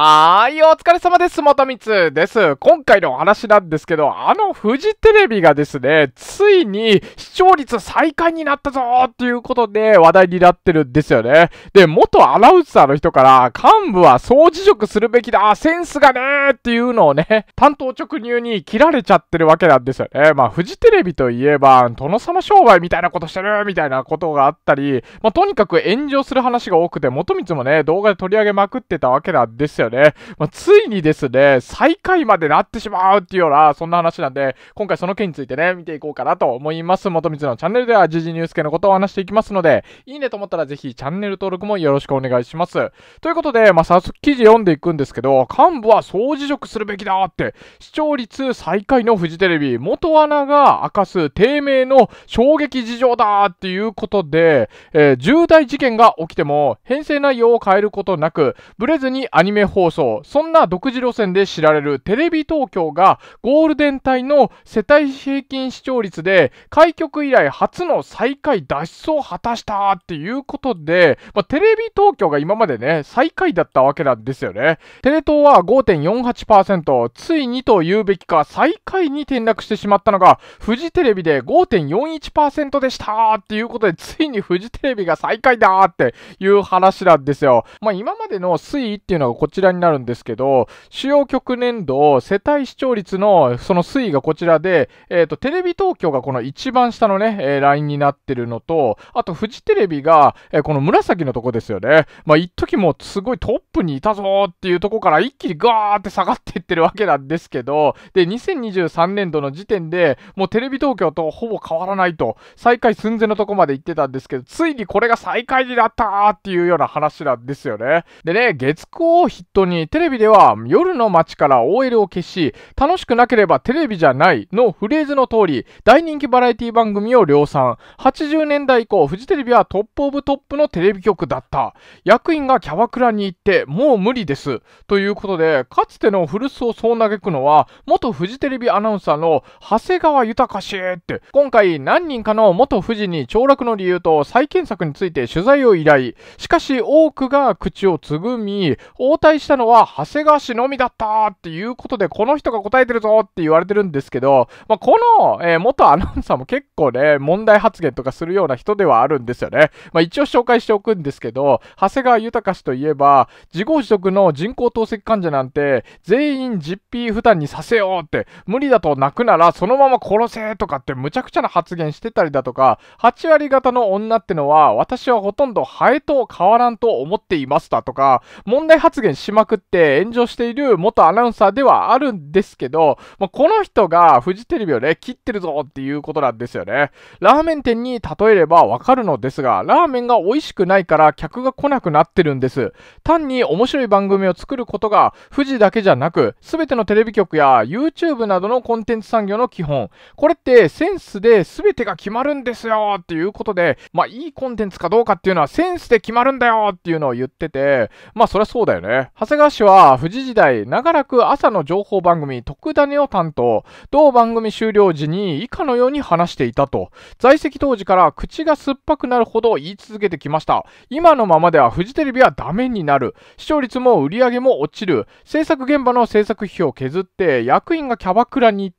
はーい、お疲れ様です。元光です。今回のお話なんですけど、あのフジテレビがですね、ついに視聴率再開になったぞーっていうことで話題になってるんですよね。で、元アナウンサーの人から、幹部は総辞職するべきだ、センスがねーっていうのをね、担当直入に切られちゃってるわけなんですよね。まあ、フジテレビといえば、殿様商売みたいなことしてるみたいなことがあったり、まあ、とにかく炎上する話が多くて、元光もね、動画で取り上げまくってたわけなんですよよね。まあ、ついにですね、最下位までなってしまうっていうような、そんな話なんで、今回その件についてね、見ていこうかなと思います。元光のチャンネルでは、時事ニュース系のことを話していきますので、いいねと思ったらぜひチャンネル登録もよろしくお願いします。ということで、まあ、早速記事読んでいくんですけど、幹部は総辞職するべきだって、視聴率最下位のフジテレビ、元アナが明かす低迷の衝撃事情だっていうことで、えー、重大事件が起きても、編成内容を変えることなく、ブレずにアニメ放放送、そんな独自路線で知られるテレビ東京がゴールデン帯の世帯平均視聴率で開局以来初の最下位脱出を果たしたっていうことで、まあ、テレビ東京が今までね、最下位だったわけなんですよね。テレ東は5.48%、ついにと言うべきか最下位に転落してしまったのが、フジテレビで5.41%でしたっていうことで、ついにフジテレビが最下位だっていう話なんですよ。まあ、今までの推移っていうのがこっちちらになるんですけど、主要局年度、世帯視聴率のその推移がこちらで、えっ、ー、と、テレビ東京がこの一番下のね、えー、ラインになってるのと、あとフジテレビが、えー、この紫のとこですよね。まあ、一時もすごいトップにいたぞっていうとこから一気にガーって下がっていってるわけなんですけど、で、2023年度の時点で、もうテレビ東京とほぼ変わらないと、最下位寸前のとこまで行ってたんですけど、ついにこれが最下位になったーっていうような話なんですよね。でね、月光を筆にテレビでは夜の街から OL を消し、楽しくなければテレビじゃないのフレーズの通り、大人気バラエティ番組を量産。80年代以降、フジテレビはトップオブトップのテレビ局だった。役員がキャバクラに行って、もう無理です。ということで、かつての古巣をそう嘆くのは、元フジテレビアナウンサーの長谷川豊氏って、今回何人かの元フジに凋落の理由と再検索について取材を依頼。しかし多くが口をつぐみ、応対したのは長谷川氏のみだったっていうことで、この人が答えてるぞって言われてるんですけど、まあ、この、えー、元アナウンサーも結構ね、問題発言とかするような人ではあるんですよね。まあ、一応紹介しておくんですけど、長谷川豊氏といえば、自業自得の人工透析患者なんて、全員実費負担にさせようって、無理だと泣くならそのまま殺せとかってむちゃくちゃな発言してたりだとか、8割方の女ってのは、私はほとんどハエと変わらんと思っていますだとか、問題発言ししまくって炎上している元アナウンサーではあるんですけど、まあ、この人がフジテレビをね、切ってるぞっていうことなんですよね。ラーメン店に例えればわかるのですが、ラーメンが美味しくないから客が来なくなってるんです。単に面白い番組を作ることが、富士だけじゃなく、すべてのテレビ局や YouTube などのコンテンツ産業の基本。これってセンスで全てが決まるんですよっていうことで、まあいいコンテンツかどうかっていうのはセンスで決まるんだよっていうのを言ってて、まあそりゃそうだよね。長谷川氏は富士時代長らく朝の情報番組特ダネを担当同番組終了時に以下のように話していたと在籍当時から口が酸っぱくなるほど言い続けてきました今のままではフジテレビはダメになる視聴率も売り上げも落ちる制作現場の制作費を削って役員がキャバクラに行って、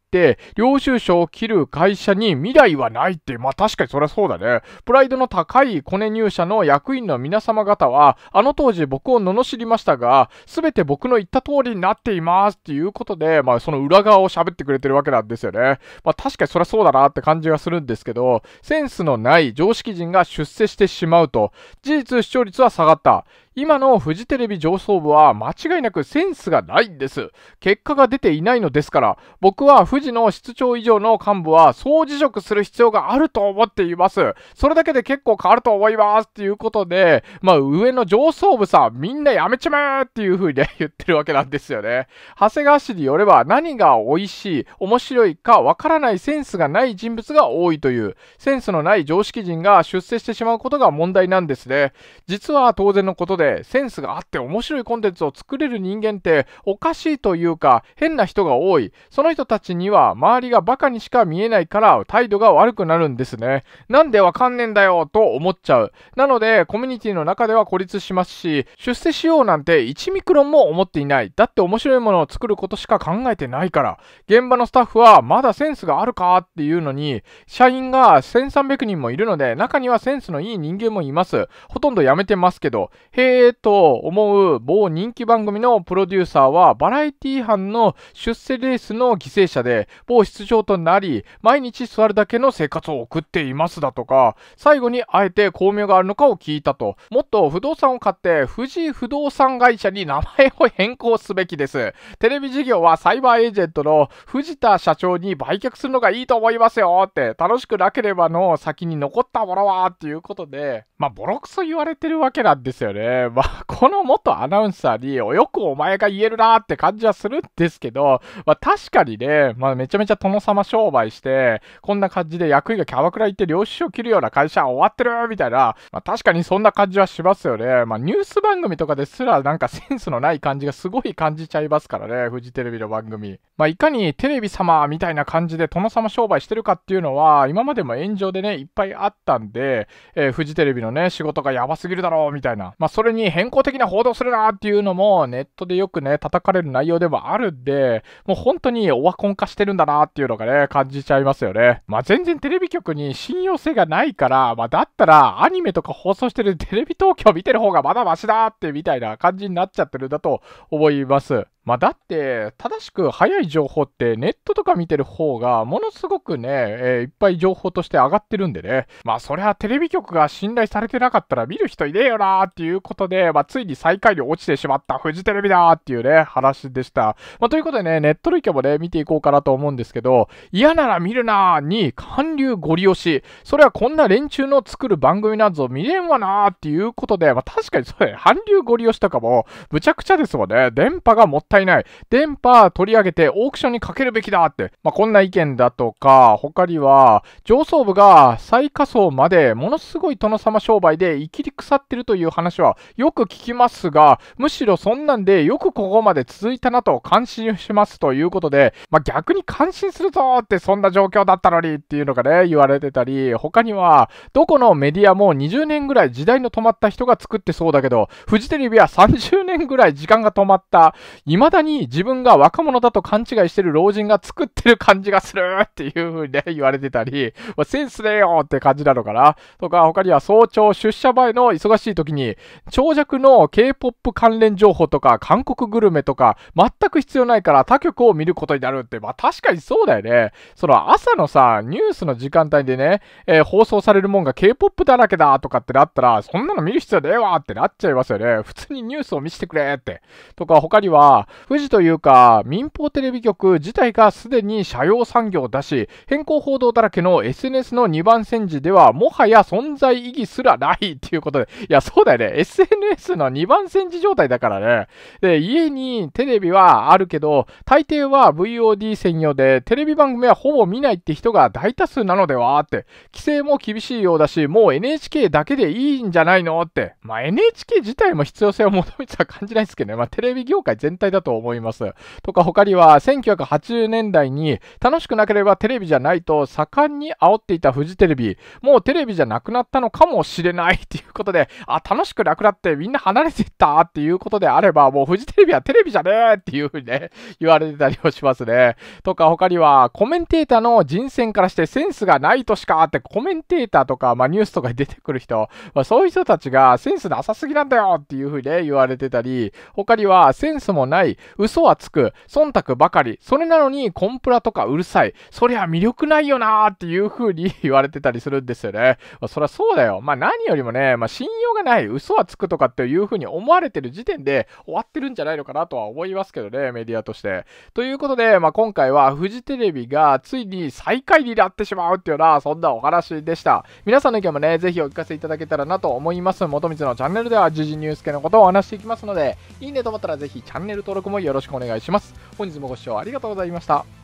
領収書を切る会社に未来はないって、まあ確かにそりゃそうだね。プライドの高いコネ入社の役員の皆様方は、あの当時僕を罵りましたが、すべて僕の言った通りになっていますっていうことで、まあその裏側を喋ってくれてるわけなんですよね。まあ確かにそりゃそうだなって感じがするんですけど、センスのない常識人が出世してしまうと、事実視聴率は下がった。今のフジテレビ上層部は間違いなくセンスがないんです。結果が出ていないのですから、僕は富士の室長以上の幹部は総辞職する必要があると思っています。それだけで結構変わると思います。ということで、まあ上の上層部さ、みんなやめちまえっていう風に言ってるわけなんですよね。長谷川氏によれば何が美味しい、面白いかわからないセンスがない人物が多いという、センスのない常識人が出世してしまうことが問題なんですね。実は当然のことでセンスがあって面白いコンテンツを作れる人間っておかしいというか変な人が多い。その人たちには周りがバカにしか見えないから態度が悪くなるんですね。なんでわかんねえんだよと思っちゃう。なのでコミュニティの中では孤立しますし、出世しようなんて1ミクロンも思っていない。だって面白いものを作ることしか考えてないから。現場のスタッフはまだセンスがあるかっていうのに、社員が1300人もいるので中にはセンスのいい人間もいます。ほとんど辞めてますけど、へえと思う某人気番組のプロデューサーはバラエティ班の出世レースの犠牲者で某出場となり毎日座るだけの生活を送っていますだとか最後にあえて巧妙があるのかを聞いたともっと不動産を買って富士不動産会社に名前を変更すべきですテレビ事業はサイバーエージェントの藤田社長に売却するのがいいと思いますよって楽しくなければの先に残ったものはっていうことでまあ、ボロクソ言われてるわけなんですよね。まあ、この元アナウンサーに、よくお前が言えるなーって感じはするんですけど、まあ、確かにね、まあ、めちゃめちゃ殿様商売して、こんな感じで役員がキャバクラ行って領収書を切るような会社終わってるみたいな、まあ、確かにそんな感じはしますよね。まあ、ニュース番組とかですらなんかセンスのない感じがすごい感じちゃいますからね、フジテレビの番組。まあ、いかにテレビ様みたいな感じで殿様商売してるかっていうのは、今までも炎上でね、いっぱいあったんで、えー、フジテレビののね、仕事がやばすぎるだろう、みたいな。まあ、それに変更的な報道するなっていうのも、ネットでよくね、叩かれる内容ではあるんで、もう本当にオワコン化してるんだなっていうのがね、感じちゃいますよね。まあ、全然テレビ局に信用性がないから、まあ、だったら、アニメとか放送してるテレビ東京見てる方がまだマシだって、みたいな感じになっちゃってるんだと思います。まあ、だって、正しく早い情報ってネットとか見てる方が、ものすごくね、えー、いっぱい情報として上がってるんでね。まあ、そりゃテレビ局が信頼されてなかったら見る人いねえよなーっていうことで、まあ、ついに最下位に落ちてしまったフジテレビだーっていうね、話でした。まあ、ということでね、ネット類挙もね、見ていこうかなと思うんですけど、嫌なら見るなーに、韓流ゴリ押し。それはこんな連中の作る番組なんぞ見れんわなーっていうことで、まあ、確かにそれ、韓流ゴリ押しとかも、むちゃくちゃですもんね。電波がもったいいない。電波取り上げてオークションにかけるべきだって。まあ、こんな意見だとか、他には、上層部が最下層までものすごい殿様商売で生きり腐ってるという話はよく聞きますが、むしろそんなんでよくここまで続いたなと感心しますということで、まあ、逆に感心するぞってそんな状況だったのにっていうのがね、言われてたり、他には、どこのメディアも20年ぐらい時代の止まった人が作ってそうだけど、フジテレビは30年ぐらい時間が止まった、未未だに自分が若者だと勘違いしてる老人が作ってる感じがするっていう風にね、言われてたり、まセンスだよって感じなのかなとか、他には早朝出社前の忙しい時に、長尺の K-POP 関連情報とか、韓国グルメとか、全く必要ないから他局を見ることになるって、まあ確かにそうだよね。その朝のさ、ニュースの時間帯でね、えー、放送されるもんが K-POP だらけだとかってなったら、そんなの見る必要ねえわってなっちゃいますよね。普通にニュースを見せてくれって。とか、他には、富士というか、民放テレビ局自体がすでに社用産業だし、変更報道だらけの SNS の2番戦時では、もはや存在意義すらないっていうことで、いや、そうだよね。SNS の2番戦時状態だからね。で、家にテレビはあるけど、大抵は VOD 専用で、テレビ番組はほぼ見ないって人が大多数なのではって、規制も厳しいようだし、もう NHK だけでいいんじゃないのって。まあ、NHK 自体も必要性を求めてた感じないですけどね。まあ、テレビ業界全体だだと思います。とか他には1980年代に楽しくなければテレビじゃないと盛んに煽っていたフジテレビ、もうテレビじゃなくなったのかもしれないっていうことで、あ、楽しくなくなってみんな離れていったっていうことであれば、もうフジテレビはテレビじゃねえっていうふうにね、言われてたりもしますね。とか他にはコメンテーターの人選からしてセンスがないとしかってコメンテーターとか、まあ、ニュースとかに出てくる人、まあ、そういう人たちがセンスなさすぎなんだよっていうふうにね、言われてたり、他にはセンスもないい、嘘はつく、忖度ばかり、それなのにコンプラとかうるさい、そりゃ魅力ないよなーっていう風に 言われてたりするんですよね。まあ、そりゃそうだよ。まあ何よりもね、まあ信用がない、嘘はつくとかっていう風に思われてる時点で終わってるんじゃないのかなとは思いますけどね、メディアとして。ということで、まあ今回はフジテレビがついに最下位になってしまうっていうような、そんなお話でした。皆さんの意見もね、ぜひお聞かせいただけたらなと思います。元光のチャンネルでは時事ニュース系のことをお話していきますので、いいねと思ったらぜひチャンネル登録登録もよろしくお願いします。本日もご視聴ありがとうございました。